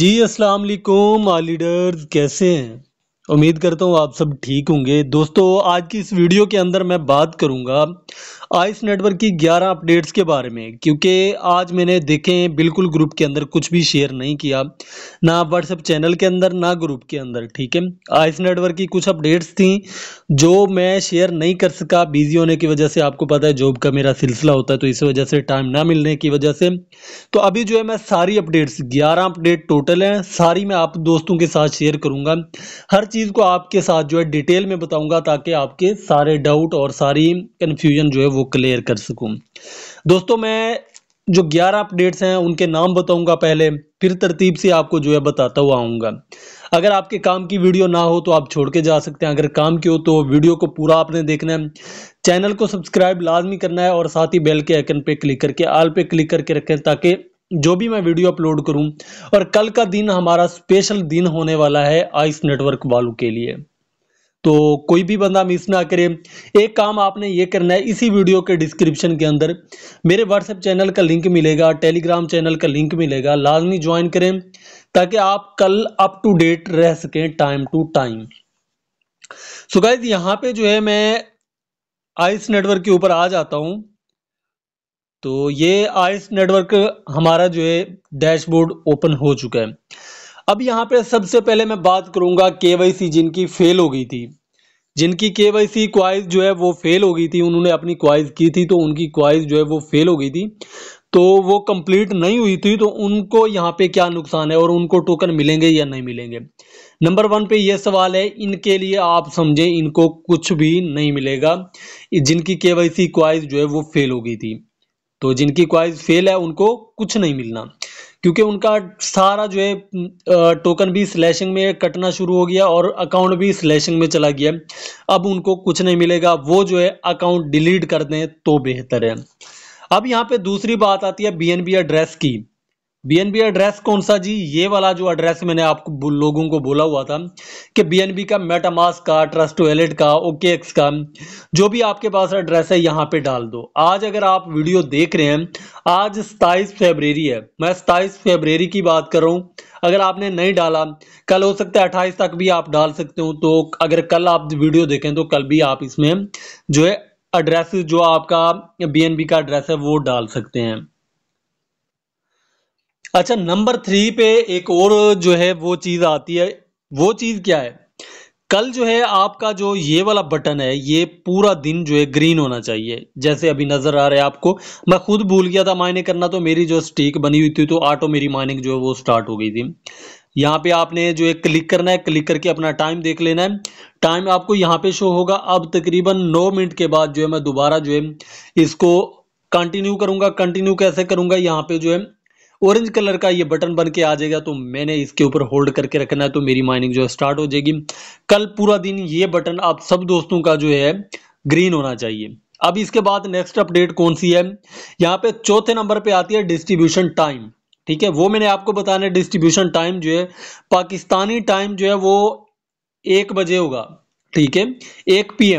जी अस्सलाम वालेकुम all leaders कैसे हैं उम्मीद करता हूँ आप सब ठीक होंगे दोस्तों आज की इस वीडियो के अंदर मैं बात करूँगा आइस नेटवर्क की 11 अपडेट्स के बारे में क्योंकि आज मैंने देखें बिल्कुल ग्रुप के अंदर कुछ भी शेयर नहीं किया ना व्हाट्सएप चैनल के अंदर ना ग्रुप के अंदर ठीक है आइस नेटवर्क की कुछ अपडेट्स थी जो मैं शेयर नहीं कर सका बिजी होने की वजह से आपको पता है जॉब का मेरा सिलसिला होता है तो इस वजह से टाइम ना मिलने की वजह से तो अभी जो है मैं सारी अपडेट्स ग्यारह अपडेट टोटल हैं सारी मैं आप दोस्तों के साथ शेयर करूँगा हर चीज़ को आपके साथ जो है डिटेल में बताऊंगा ताकि आपके सारे डाउट और सारी कंफ्यूजन जो है वो क्लियर कर सकूं दोस्तों मैं जो ग्यारह अपडेट्स हैं उनके नाम बताऊंगा पहले फिर तरतीब से आपको जो है बताता हुआ आऊंगा अगर आपके काम की वीडियो ना हो तो आप छोड़ के जा सकते हैं अगर काम की हो तो वीडियो को पूरा आपने देखना है चैनल को सब्सक्राइब लाजमी करना है और साथ ही बेल के आइकन पे क्लिक करके आल पे क्लिक करके रखें ताकि जो भी मैं वीडियो अपलोड करूं और कल का दिन हमारा स्पेशल दिन होने वाला है आइस नेटवर्क वालों के लिए तो कोई भी बंदा मिस ना करे एक काम आपने ये करना है इसी वीडियो के डिस्क्रिप्शन के अंदर मेरे व्हाट्सएप चैनल का लिंक मिलेगा टेलीग्राम चैनल का लिंक मिलेगा लाजमी ज्वाइन करें ताकि आप कल अप टू डेट रह सकें time to time so guys यहाँ पे जो है मैं आइस नेटवर्क के ऊपर आ जाता हूँ तो ये आइस नेटवर्क हमारा जो है डैशबोर्ड ओपन हो चुका है अब यहाँ पे सबसे पहले मैं बात करूँगा के जिनकी फेल हो गई थी जिनकी के वाई सी क्वाइज जो है वो फेल हो गई थी उन्होंने अपनी क्वाइज की थी तो उनकी क्वाइज जो है वो फेल हो गई थी तो वो कंप्लीट नहीं हुई थी तो उनको यहाँ पे क्या नुकसान है और उनको टोकन मिलेंगे या नहीं मिलेंगे नंबर वन पे ये सवाल है इनके लिए आप समझें इनको कुछ भी नहीं मिलेगा जिनकी के वाई सी क्वाइज जो है वो फेल हो गई थी तो जिनकी क्वाइज फेल है उनको कुछ नहीं मिलना क्योंकि उनका सारा जो है टोकन भी स्लैशिंग में कटना शुरू हो गया और अकाउंट भी स्लैशिंग में चला गया अब उनको कुछ नहीं मिलेगा वो जो है अकाउंट डिलीट कर दें तो बेहतर है अब यहाँ पे दूसरी बात आती है बीएनबी एड्रेस की बीएनबी एड्रेस कौन सा जी ये वाला जो एड्रेस मैंने आपको लोगों को बोला हुआ था कि बीएनबी का मेटामास का ट्रस्ट वैलेट का ओके एक्स का जो भी आपके पास एड्रेस है यहाँ पे डाल दो आज अगर आप वीडियो देख रहे हैं आज सताईस फेबरेरी है मैं सताईस फेबरेरी की बात कर रहा हूँ अगर आपने नहीं डाला कल हो सकता है अट्ठाईस तक भी आप डाल सकते हो तो अगर कल आप वीडियो देखें तो कल भी आप इसमें जो है एड्रेस जो आपका बी का एड्रेस है वो डाल सकते हैं अच्छा नंबर थ्री पे एक और जो है वो चीज़ आती है वो चीज़ क्या है कल जो है आपका जो ये वाला बटन है ये पूरा दिन जो है ग्रीन होना चाहिए जैसे अभी नज़र आ रहा है आपको मैं खुद भूल गया था मायने करना तो मेरी जो स्टीक बनी हुई थी तो ऑटो मेरी माइनिंग जो है वो स्टार्ट हो गई थी यहाँ पे आपने जो है क्लिक करना है क्लिक करके अपना टाइम देख लेना है टाइम आपको यहाँ पे शो होगा अब तकरीबन नौ मिनट के बाद जो है मैं दोबारा जो है इसको कंटिन्यू करूंगा कंटिन्यू कैसे करूंगा यहाँ पे जो है ऑरेंज कलर का ये बटन बन के आ जाएगा तो मैंने इसके ऊपर होल्ड करके रखना है तो मेरी माइनिंग जो है स्टार्ट हो जाएगी कल पूरा दिन ये बटन आप सब दोस्तों का जो है ग्रीन होना चाहिए अब इसके बाद नेक्स्ट अपडेट कौन सी है यहाँ पे चौथे नंबर पे आती है डिस्ट्रीब्यूशन टाइम ठीक है वो मैंने आपको बताना है डिस्ट्रीब्यूशन टाइम जो है पाकिस्तानी टाइम जो है वो एक बजे होगा ठीक है एक पी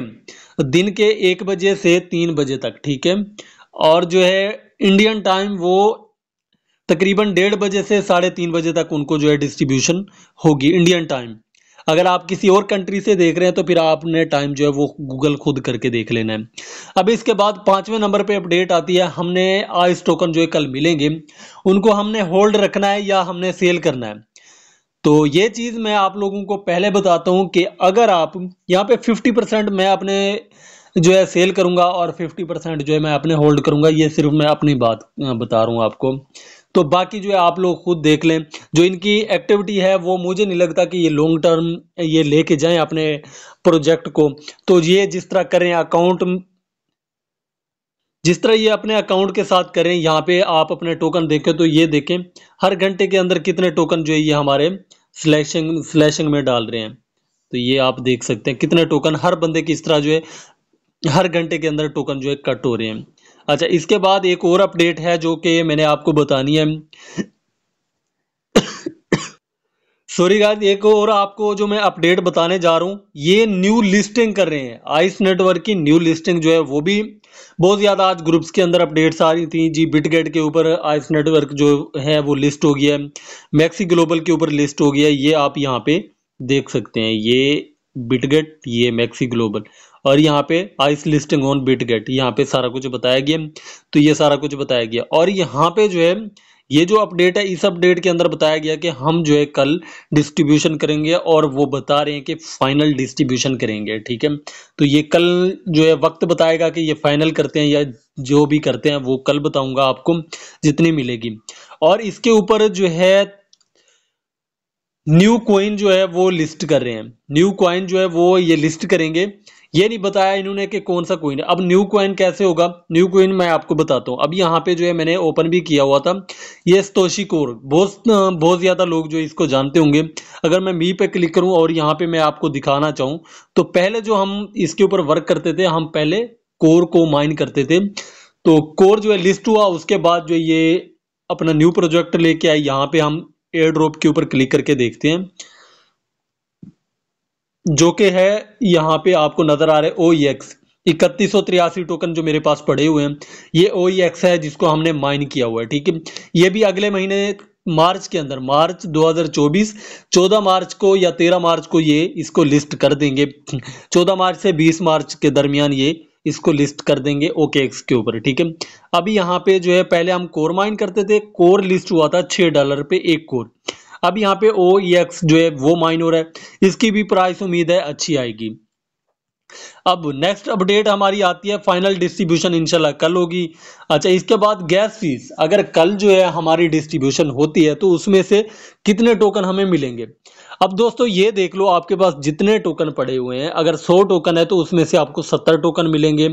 दिन के एक बजे से तीन बजे तक ठीक है और जो है इंडियन टाइम वो तकरीबन डेढ़ बजे से साढ़े तीन बजे तक उनको जो है डिस्ट्रीब्यूशन होगी इंडियन टाइम अगर आप किसी और कंट्री से देख रहे हैं तो फिर आपने टाइम जो है वो गूगल खुद करके देख लेना है अब इसके बाद पाँचवें नंबर पे अपडेट आती है हमने आइस टोकन जो है कल मिलेंगे उनको हमने होल्ड रखना है या हमने सेल करना है तो ये चीज़ मैं आप लोगों को पहले बताता हूँ कि अगर आप यहाँ पे 50 परसेंट मैं अपने जो है सेल करूँगा और 50 परसेंट जो है मैं अपने होल्ड करूँगा ये सिर्फ मैं अपनी बात बता रहा हूँ आपको तो बाकी जो है आप लोग खुद देख लें जो इनकी एक्टिविटी है वो मुझे नहीं लगता कि ये लॉन्ग टर्म ये लेके जाएं अपने प्रोजेक्ट को तो ये जिस तरह करें अकाउंट जिस तरह ये अपने अकाउंट के साथ करें यहाँ पे आप अपने टोकन देखें तो ये देखें हर घंटे के अंदर कितने टोकन जो है ये हमारे स्लैशिंग स्लैशिंग में डाल रहे हैं तो ये आप देख सकते हैं कितने टोकन हर बंदे की इस तरह जो है हर घंटे के अंदर टोकन जो है कट हो रहे हैं अच्छा इसके बाद एक और अपडेट है जो कि मैंने आपको बतानी है सॉरी गाइस एक और आपको जो मैं अपडेट बताने जा रहा हूँ ये न्यू लिस्टिंग कर रहे हैं आइस नेटवर्क की न्यू लिस्टिंग जो है वो भी बहुत ज़्यादा आज ग्रुप्स के अंदर अपडेट्स आ रही थी जी बिटगेट के ऊपर आइस नेटवर्क जो है वो लिस्ट हो गया है मैक्सी ग्लोबल के ऊपर लिस्ट हो गया है ये आप यहाँ पे देख सकते हैं ये बिटगेट ये मैक्सी ग्लोबल और यहाँ पे Ice listing on Bitget यहाँ पे सारा कुछ बताया गया तो ये सारा कुछ बताया गया और यहाँ पे जो है ये जो अपडेट है इस अपडेट के अंदर बताया गया कि हम जो है कल डिस्ट्रीब्यूशन करेंगे और वो बता रहे हैं कि फाइनल डिस्ट्रीब्यूशन करेंगे ठीक है तो ये कल जो है वक्त बताएगा कि ये फाइनल करते हैं या जो भी करते हैं वो कल बताऊंगा आपको जितनी मिलेगी और इसके ऊपर जो है न्यू कॉइन जो है वो लिस्ट कर रहे हैं न्यू कॉइन जो है वो ये लिस्ट करेंगे ये नहीं बताया इन्होंने कि कौन सा कोइन है अब न्यू कोइन कैसे होगा न्यू कोइन मैं आपको बताता हूँ अब यहाँ पे जो है मैंने ओपन भी किया हुआ था ये स्तोशी कोर बहुत बहुत ज़्यादा लोग जो इसको जानते होंगे अगर मैं मी पे क्लिक करूँ और यहाँ पे मैं आपको दिखाना चाहूँ तो पहले जो हम इसके ऊपर वर्क करते थे हम पहले कोर को माइन करते थे तो कोर जो है लिस्ट हुआ उसके बाद जो ये अपना न्यू प्रोजेक्ट लेके आए यहाँ पे हम एयर ड्रॉप के ऊपर क्लिक करके देखते हैं जो कि है यहाँ पे आपको नज़र आ रहा है ओ एक्स e इकतीस सौ तिरासी टोकन जो मेरे पास पड़े हुए हैं ये ओ एक्स e है जिसको हमने माइन किया हुआ है ठीक है ये भी अगले महीने मार्च के अंदर मार्च 2024 14 मार्च को या 13 मार्च को ये इसको लिस्ट कर देंगे 14 मार्च से 20 मार्च के दरमियान ये इसको लिस्ट कर देंगे ओके एक्स के ऊपर ठीक है अभी यहाँ पे जो है पहले हम कोर माइन करते थे कोर लिस्ट हुआ था छः डॉलर पे एक कोर अब यहाँ पे ओ एक्स e, जो है वो माइनोर है इसकी भी प्राइस उम्मीद है अच्छी आएगी अब नेक्स्ट अपडेट हमारी आती है फाइनल डिस्ट्रीब्यूशन इंशाल्लाह कल होगी अच्छा इसके बाद गैस फीस अगर कल जो है हमारी डिस्ट्रीब्यूशन होती है तो उसमें से कितने टोकन हमें मिलेंगे अब दोस्तों ये देख लो आपके पास जितने टोकन पड़े हुए हैं अगर 100 टोकन है तो उसमें से आपको 70 टोकन मिलेंगे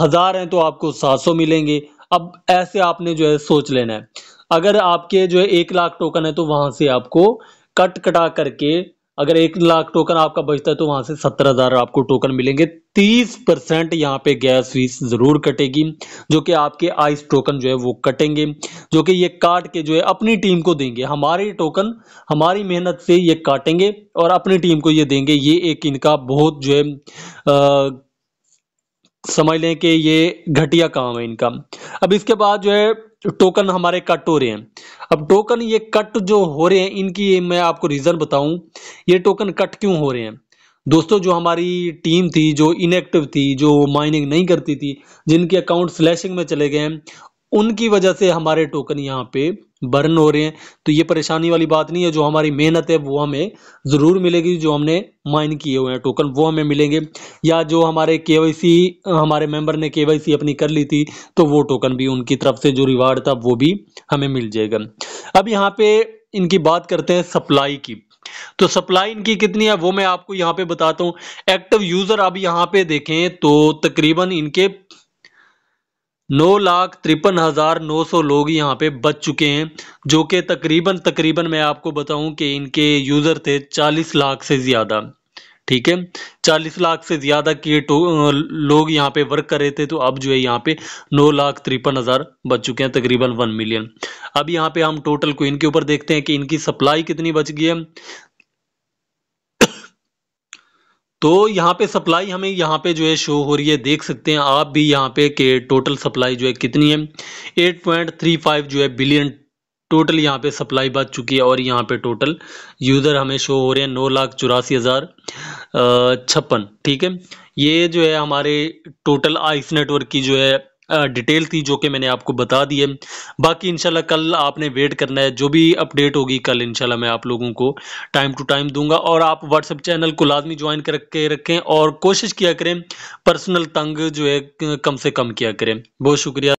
हज़ार हैं तो आपको सौ मिलेंगे अब ऐसे आपने जो है सोच लेना है अगर आपके जो है एक लाख टोकन है तो वहां से आपको कट कटा करके अगर एक लाख टोकन आपका बचता है तो वहां से सत्तर हजार आपको टोकन मिलेंगे तीस परसेंट यहाँ पे गैस फीस जरूर कटेगी जो कि आपके आइस टोकन जो है वो कटेंगे जो कि ये काट के जो है अपनी टीम को देंगे हमारे टोकन हमारी मेहनत से ये काटेंगे और अपनी टीम को ये देंगे ये एक इनका बहुत जो है आ, समझ लें कि ये घटिया काम है इनका अब इसके बाद जो है टोकन हमारे कट हो रहे हैं अब टोकन ये कट जो हो रहे हैं इनकी मैं आपको रीज़न बताऊं ये टोकन कट क्यों हो रहे हैं दोस्तों जो हमारी टीम थी जो इनएक्टिव थी जो माइनिंग नहीं करती थी जिनके अकाउंट स्लैशिंग में चले गए उनकी वजह से हमारे टोकन यहाँ पे बर्न हो रहे हैं तो ये परेशानी वाली बात नहीं है जो हमारी मेहनत है वो हमें ज़रूर मिलेगी जो हमने माइन किए हुए हैं टोकन वो हमें मिलेंगे या जो हमारे के हमारे मेंबर ने के अपनी कर ली थी तो वो टोकन भी उनकी तरफ से जो रिवार्ड था वो भी हमें मिल जाएगा अब यहाँ पे इनकी बात करते हैं सप्लाई की तो सप्लाई इनकी कितनी है वो मैं आपको यहाँ पे बताता हूँ एक्टिव यूजर अब यहाँ पे देखें तो तकरीबन इनके नौ लाख तिरपन हज़ार नौ सौ लोग यहाँ पे बच चुके हैं जो कि तकरीबन तकरीबन मैं आपको बताऊं कि इनके यूज़र थे चालीस लाख से ज़्यादा ठीक है चालीस लाख से ज़्यादा के लोग यहाँ पे वर्क कर रहे थे तो अब जो है यहाँ पे नौ लाख तिरपन हज़ार बच चुके हैं तकरीबन वन मिलियन अब यहाँ पे हम टोटल को इनके ऊपर देखते हैं कि इनकी सप्लाई कितनी बच गई है तो यहाँ पे सप्लाई हमें यहाँ पे जो है शो हो रही है देख सकते हैं आप भी यहाँ पे के टोटल सप्लाई जो है कितनी है 8.35 जो है बिलियन टोटल यहाँ पे सप्लाई बच चुकी है और यहाँ पे टोटल यूज़र हमें शो हो रहे हैं नौ लाख चौरासी हज़ार छप्पन ठीक है ये जो है हमारे टोटल आइस नेटवर्क की जो है डिटेल थी जो कि मैंने आपको बता दी है बाकी इंशाल्लाह कल आपने वेट करना है जो भी अपडेट होगी कल इंशाल्लाह मैं आप लोगों को टाइम टू टाइम दूंगा और आप व्हाट्सअप चैनल को लाजमी ज्वाइन करके रखें और कोशिश किया करें पर्सनल तंग जो है कम से कम किया करें बहुत शुक्रिया